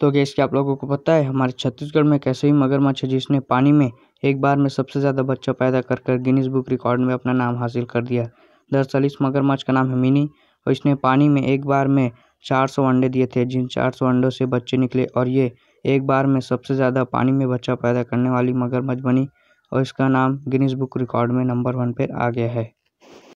तो गैस क्या आप लोगों को पता है हमारे छत्तीसगढ़ में कैसे ही मगरमच्छ है जिसने पानी में एक बार में सबसे ज़्यादा बच्चा पैदा कर कर गिनीस बुक रिकॉर्ड में अपना नाम हासिल कर दिया दरअसल इस मगरमच्छ का नाम है मिनी और इसने पानी में एक बार में चार सौ अंडे दिए थे जिन चार सौ अंडों से बच्चे निकले और ये एक बार में सबसे ज़्यादा पानी में बच्चा पैदा करने वाली मगरमच्छ बनी और इसका नाम गिनीस बुक रिकॉर्ड में नंबर वन पर आ गया है